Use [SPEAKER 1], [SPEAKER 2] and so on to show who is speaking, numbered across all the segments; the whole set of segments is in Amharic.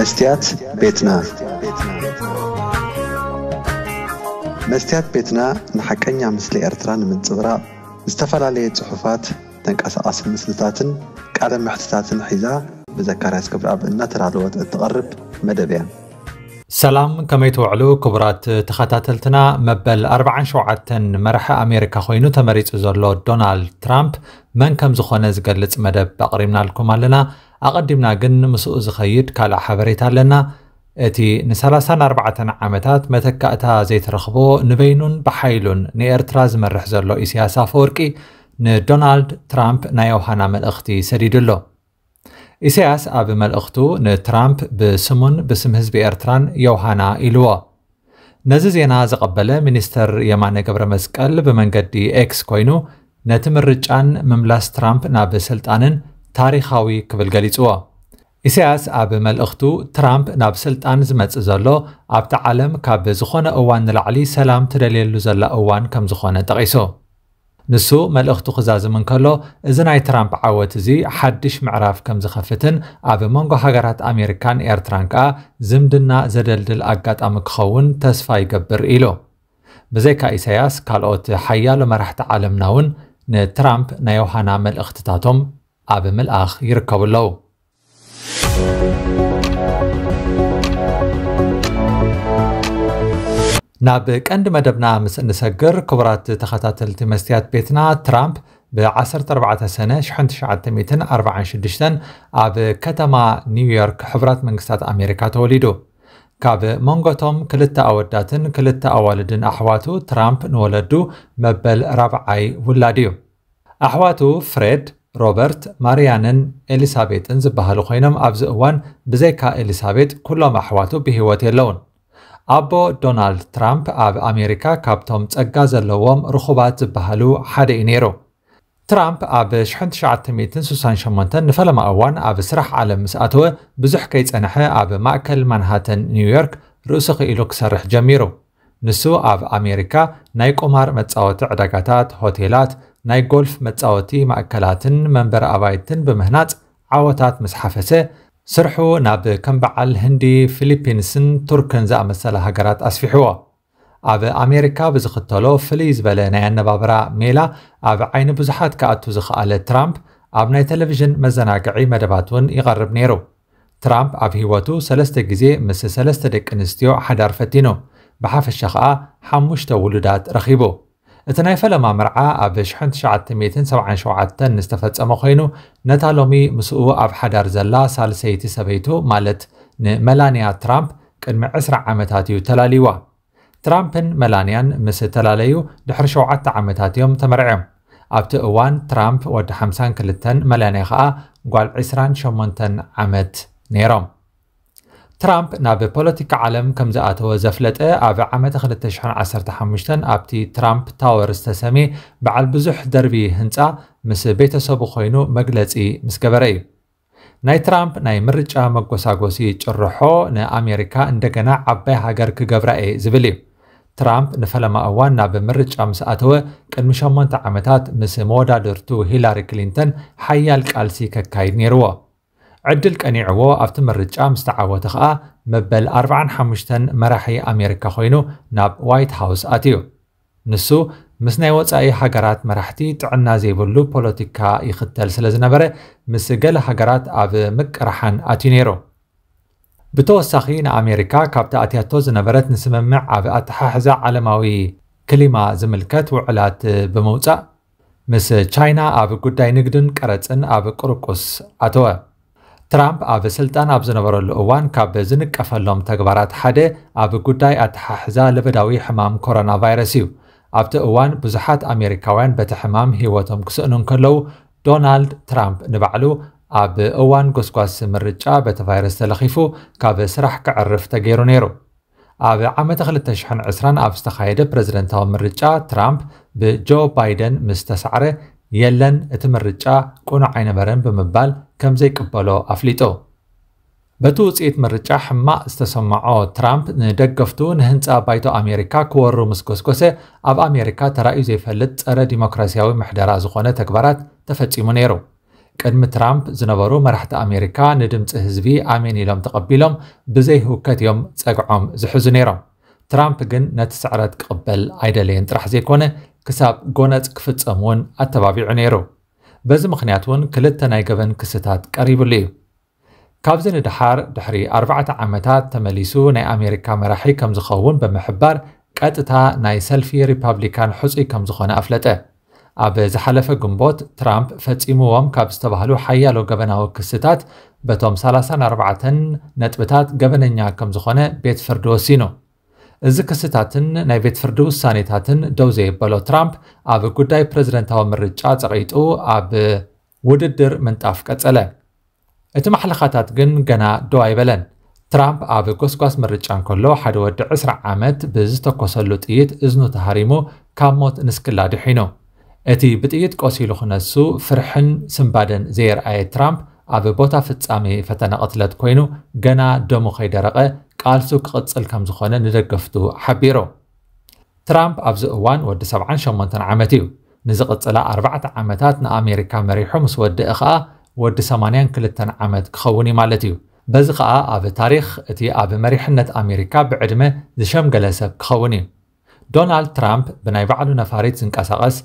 [SPEAKER 1] መስቲያት ቤትና መስትያት ቤትና ንሓቀኛ ምስሊ ኤርትራ ንምንፅብራቕ ዝተፈላለየ ፅሑፋት ተንቀሳቐሲ ምስልታትን ቃለ ምሕትታትን ሒዛ ብዘካርያስ ክብርኣብ እናተዳለወት እትቐርብ መደብ እያ ሰላም ከመይ ትውዕሉ ክቡራት ተኸታተልትና መበል 47 መራሒ ኣሜሪካ ኮይኑ ተመሪፁ ዘሎ ዶናልድ ትራምፕ መን ከም ዝኾነ ዝገልጽ መደብ ኣቕሪብናልኩም ኣለና ኣቐዲምና ግን ምስኡ ዝኸይድ ካልእ ሓበሬታ ኣለና እቲ ን34 ዓመታት መተካእታ ዘይተረኽቦ ንበይኑን ብሓይሉን ንኤርትራ ዝመርሕ ዘሎ ኢስያስ ኣፈወርቂ ንዶናልድ ትራምፕ ናይ ዮውሃና መልእኽቲ ሰዲድሎ ኢሳያስ ኣብ መልእኽቱ ንትራምፕ ብስሙን ብስም ህዝቢ ኤርትራን ዮውሃና ኢልዎ ነዚ ዜና ዘቐበለ ሚኒስተር የማነ ገብረ መስቀል ብመንገዲ ኤክስ ኮይኑ ነቲ ምርጫን ምምላስ ትራምፕ ናብ ስልጣንን ታሪኻዊ ክብል ገሊፅዎ ኢሳያስ ኣብ መልእኽቱ ትራምፕ ናብ ስልጣን ዝመፅእ ዘሎ ኣብቲ ዓለም ካብ ዝኾነ እዋን ንላዕሊ ሰላም ትደልየሉ ዘላ እዋን ከም ዝኾነ ጠቒሱ ንሱ መልእኽቱ ክዛዝምን ከሎ እዚ ናይ ትራምፕ ዓወት እዚ ሓድሽ ምዕራፍ ከም ዝኸፍትን ኣብ መንጎ ሃገራት ኣሜሪካን ኤርትራን ከኣ ዝምድና ዘደልድል ኣጋጣሚ ክኸውን ተስፋ ይገብር ኢሉ ብዘይካ ኢሳያስ ካልኦት ሓያሎ መራሕቲ ዓለምና እውን ንትራምፕ ናይ ዮሃና መልእኽትታቶም ኣብ ምልኣኽ ይርከቡ ኣለው ናብ ቀንዲ መደብና ምስ እንሰግር ክቡራት ተኸታተልቲ መስትያት ቤትና ትራምፕ ብ14 ሰነ 1946 ኣብ ከተማ ኒውዮርክ ሕቡራት መንግስታት ኣሜሪካ ተወሊዱ ካብ መንጎቶም ክልተ ኣወዳትን ክልተ ኣዋልድን ኣሕዋቱ ትራምፕ ንወለዱ መበል ራብዓይ ውላድ እዩ ኣሕዋቱ ፍሬድ ሮበርት ማርያንን ኤሊሳቤጥን ዝበሃሉ ኮይኖም ኣብዚ እዋን ብዘይካ ኤሊሳቤጥ ኩሎም ኣሕዋቱ ብሂወት የለውን ኣቦ ዶናልድ ትራምፕ ኣብ ኣሜሪካ ካብቶም ጸጋ ዘለዎም ርኹባት ዝበሃሉ ሓደ እዩ ነይሩ ትራምፕ ኣብ 1968 ንፈለማ እዋን ኣብ ስራሕ ዓለም ምስ ኣተወ ብዙሕ ከይጸንሐ ኣብ ማእከል ማንሃተን ኒውዮርክ ርእሱ ክኢሉ ክሰርሕ ጀሚሩ ንሱ ኣብ ኣሜሪካ ናይ ቁማር መጻወቲ ዕዳጋታት ሆቴላት ናይ ጎልፍ መጻወቲ ማእከላትን መንበሪ ኣባይትን ብምህናጽ ዓወታት ምስ ሓፈሰ ስርሑ ናብ ከም በዓል ህንዲ ፊሊፒንስን ቱርክን ዝኣመሰለ ሃገራት ኣስፊሕዎ ኣብ ኣሜሪካ ብዝኽተሎ ፍልይ ዝበለ ናይ ኣነባብራ ሜላ ኣብ ዓይኒ ብዙሓት ከኣቱ ዝኽኣለ ትራምፕ ኣብ ናይ ቴሌቭዥን መዘናግዒ መደባት እውን ይቐርብ ነይሩ ትራምፕ ኣብ ህይወቱ ሰለስተ ግዜ ምስ ሰለስተ ደቂ ኣንስትዮ ሓዳር ፈቲኑ ብሓፈሻ ከዓ ሓሙሽተ ውሉዳት ረኺቡ እቲ ናይ ፈለማ መርዓ ኣብ 1977 ዝተፈጸመ ኮይኑ ነታ ሎሚ ምስኡ ኣብ ሓዳር ዘላ ሳልሰይቲ ሰበይቱ ማለት ንመላንያ ትራምፕ ቅድሚ 20 ዓመታት እዩ ተላልይዋ ትራምፕን መላንያን ምስ ተላለዩ ድሕሪ 7 ዓመታት እዮም ተመርዕዮም ኣብቲ እዋን ትራምፕ ወዲ 52 መላንያ ከዓ ጓል 28 ዓመት ነይሮም ትራምፕ ናብ ፖለቲካ ዓለም ከም ዝኣተወ ዘፍለጠ ኣብ ዓመት 215 ኣብቲ ትራምፕ ታወር ዝተሰሜ በዓል ብዙሕ ደርቢ ህንፃ ምስ ቤተሰቡ ኮይኑ መግለፂ ምስ ገበረ እዩ ናይ ትራምፕ ናይ ምርጫ መጎሳጎሲ ጭርሖ ንኣሜሪካ እንደገና ዓባይ ሃገር ክገብራ እየ ዝብል እዩ ትራምፕ ንፈለማ እዋን ናብ ምርጫ ምስ ኣተወ ቅድሚ 8 ዓመታት ምስ መወዳድርቱ ሂላሪ ክሊንተን ሓያል ቃልሲ ከካይድ ነይርዎ ዕድል ቀኒዕዎ ኣብቲ ምርጫ ምስ ተዓወተ ከዓ መበል 45 መራሒ ኣሜሪካ ኮይኑ ናብ ዋይት ሃውስ ኣትዩ ንሱ ምስ ናይ ወፃኢ ሃገራት መራሕቲ ጥዕና ዘይብሉ ፖለቲካ ይኽተል ስለ ዝነበረ ምስ ገለ ሃገራት ኣብ ምቅራሓን ኣትዩ ነይሩ ብተወሳኺ ንኣሜሪካ ካብቲ ኣትያቶ ዝነበረት ንስምምዕ ኣብ ኣተሓሕዛ ዓለማዊ ክሊማ ዝምልከት ውዕላት ብምውፃእ ምስ ቻይና ኣብ ጉዳይ ንግድን ቀረፅን ኣብ ቁርቁስ ኣተወ ትራምፕ ኣብ ስልጣን ኣብ ዝነበረሉ እዋን ካብ ዝንቀፈሎም ተግባራት ሓደ ኣብ ጉዳይ ኣተሓሕዛ ለበዳዊ ሕማም ኮሮና ቫይረስ እዩ ኣብቲ እዋን ብዙሓት ኣሜሪካውያን በቲ ሕማም ሂወቶም ክስእኑ እንከለዉ ዶናልድ ትራምፕ ንባዕሉ ኣብ እዋን ጎስጓስ ምርጫ በቲ ቫይረስ ተለኺፉ ካብ ስራሕ ክዕርፍ ተገይሩ ነይሩ ኣብ ዓመት 220 ኣብ ዝተኻየደ ፕረዚደንታዊ ምርጫ ትራምፕ ብጆ ባይደን ምስ ተሳዕረ የለን እቲ ምርጫ ቁኑዕ ኣይነበረን ብምባል ከም ዘይቅበሎ ኣፍሊጡ በቲ ውፅኢት ምርጫ ሕማቅ ዝተሰምዖ ትራምፕ ንደገፍቱ ንህንፃ ባይቶ ኣሜሪካ ክወሩ ምስ ጎስጎሰ ኣብ ኣሜሪካ ተራእዩ ዘይፈልጥ ፀረ ዲሞክራሲያዊ ምሕደራ ዝኾነ ተግባራት ተፈፂሙ ነይሩ ቅድሚ ትራምፕ ዝነበሩ መራሕቲ ኣሜሪካ ንድምፂ ህዝቢ ኣሜን ኢሎም ተቐቢሎም ብዘይህውከት እዮም ፀግዖም ዝሕዙ ነይሮም ትራምፕ ግን ነቲ ስዕረት ክቕበል ኣይደለየን ጥራሕ ዘይኮነ ክሳብ ጎነፅ ክፍፀም እውን ኣተባቢዑ ነይሩ በዚ ምኽንያት እውን ክልተ ናይ ገበን ክስታት ቀሪቡሉ እዩ ካብዚ ንድሓር ድሕሪ 4ርባዕተ ዓመታት ተመሊሱ ናይ ኣሜሪካ መራሒ ከም ዝኸውን ብምሕባር ቀጥታ ናይ ሰልፊ ሪፓብሊካን ሕፁይ ከም ዝኾነ ኣፍለጠ ኣብ ዝሓለፈ ግንቦት ትራምፕ ፈፂምዎም ካብ ዝተባህሉ ሓያሎ ገበናዊ ክስታት በቶም 34 ነጥብታት ገበነኛ ከም ዝኾነ ቤት ፍርዲ ወሲኑ እዚ ክስታትን ናይ ቤት ፍርዲ ውሳኔታትን ደው ዘየበሎ ትራምፕ ኣብ ጉዳይ ፕረዚደንታዊ ምርጫ ፀቒጡ ኣብ ውድድር ምንጣፍ ቀጸለ እቲ ማሕለኻታት ግን ገና ዶ ኣይበለን ትራምፕ ኣብ ጎስጓስ ምርጫ እንከሎ ሓደ ወዲ 20 ዓመት ብዝተኮሰሉ ጥይት እዝኑ ተሃሪሙ ካብ ሞት ንስክላ ድሒኑ እቲ ብጥይት ቆሲሉ ክነሱ ፍርሕን ስምባደን ዘይረኣየ ትራምፕ ኣብ ቦታ ፍጻሜ ፈተነ ቅትለት ኮይኑ ገና ደሙ ከይደረቐ قالسو ክቕፅል ከም ዝኾነ ንደገፍቱ ሓቢሮ ትራምፕ ኣብዚ እዋን ወዲ 78 ዓመት እዩ ንዝቕፅላ 4 ዓመታት ንኣሜሪካ መሪሑ ምስ ወዲእ ከዓ ወዲ 82 ዓመት ክኸውን እዩ ማለት እዩ በዚ ከዓ ኣብ ታሪክ እቲ ኣብ መሪሕነት ኣሜሪካ ብዕድመ ዝሸምገለ ሰብ ክኸውን እዩ ዶናልድ ትራምፕ ብናይ ባዕሉ ነፋሪት ዝንቀሳቐስ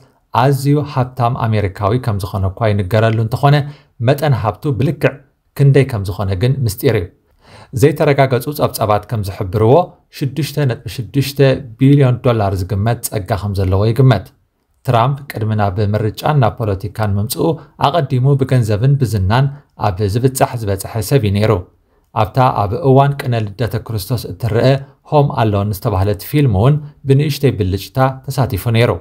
[SPEAKER 1] ኣዝዩ ሃብታም ኣሜሪካዊ ከም ዝኾነ እኳ ይንገረሉ እንተኾነ መጠን ሃብቱ ብልክዕ ክንደይ ከም ዝኾነ ግን ምስጢር እዩ ዘይተረጋገፁ ፀብፀባት ከም ዝሕብርዎ 6.6 ቢልዮን ዶላር ዝግመት ፀጋ ከም ዘለዎ ይግመት ትራምፕ ቅድሚ ናብ ምርጫን ናብ ፖለቲካን ምምፅኡ ኣቐዲሙ ብገንዘብን ብዝናን ኣብ ዝብፃሕ ዝበፅሐ ሰብ እዩ ነይሩ ኣብታ ኣብ እዋን ቅነ ልደተ ክርስቶስ እትርአ ሆም ኣሎን ዝተባህለት ፊልም እውን ብንእሽተይ ብልጭታ ተሳቲፉ ነይሩ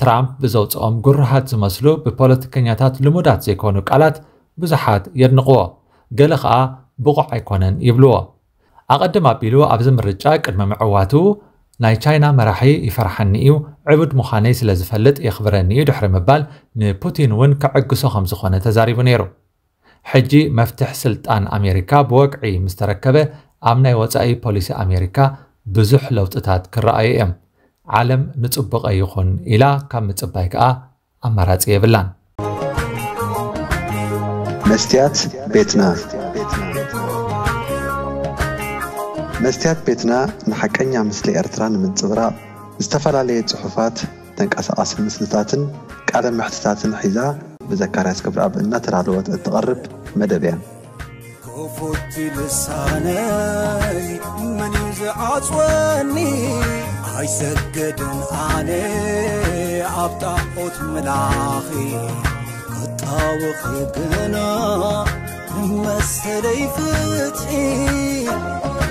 [SPEAKER 1] ትራምፕ ብዘውፅኦም ጉርሃት ዝመስሉ ብፖለቲከኛታት ልሙዳት ዘይኮኑ ቃላት ብዙሓት የድንቕዎ ገለ ከዓ ብቑዕ ኣይኮነን ይብልዎ ኣቐድም ኣቢሉ ኣብዚ ምርጫ ቅድሚ ምዕዋቱ ናይ ቻይና መራሒ ይፈርሐኒ እዩ ዕቡድ ምዃነይ ስለ ዝፈልጥ የኽብረኒ እዩ ድሕሪ ምባል ንፑቲን እውን ክዕግሶ ከም ዝኾነ ተዛሪቡ ነይሩ ሕጂ መፍትሕ ስልጣን ኣሜሪካ ብወቅዒ ምስ ተረከበ ኣብ ናይ ወፃኢ ፖሊሲ ኣሜሪካ ብዙሕ ለውጥታት ክረኣዩ እዮም ዓለም ንፅቡቐ ይኹን ኢላ ካብ ምፅባይ ከዓ ኣማራፂ የብላን መስትያት ቤትና መስትያት ቤትና ንሓቀኛ ምስሊ ኤርትራ ንምንፅብራቕ ዝተፈላለየ ፅሑፋት ተንቀሳቐሲ ምስልታትን ቃለ ምሕትታትን ሒዛ ብዘካርያስ ክብሪ ኣብ እናተዳለወት እትቐርብ መደብ እያ ኮፎቲ ልሳነይ መን እዩ ዝዓፅወኒ ኣይሰገድን ኣነ ኣብ ጣዖት መላኺ ክጣውኺ ግና መሰለይ ፍትሒ